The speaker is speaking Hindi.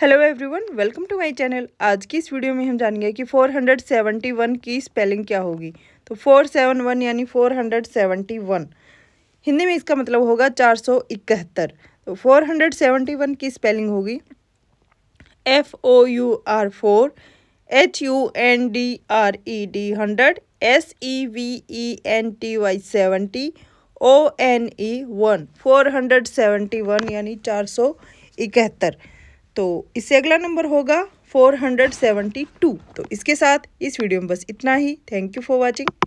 hello everyone welcome to my channel आज की इस वीडियो में हम जानेंगे कि 471 की स्पेलिंग क्या होगी तो 471 यानी 471 हिंदी में इसका मतलब होगा इकहत्तर तो 471 की स्पेलिंग होगी F O U R four H U N D R E D hundred S E V E N T Y seventy O N E one four hundred seventy one यानी चार सौ इकहत्तर तो इससे अगला नंबर होगा 472 तो इसके साथ इस वीडियो में बस इतना ही थैंक यू फॉर वॉचिंग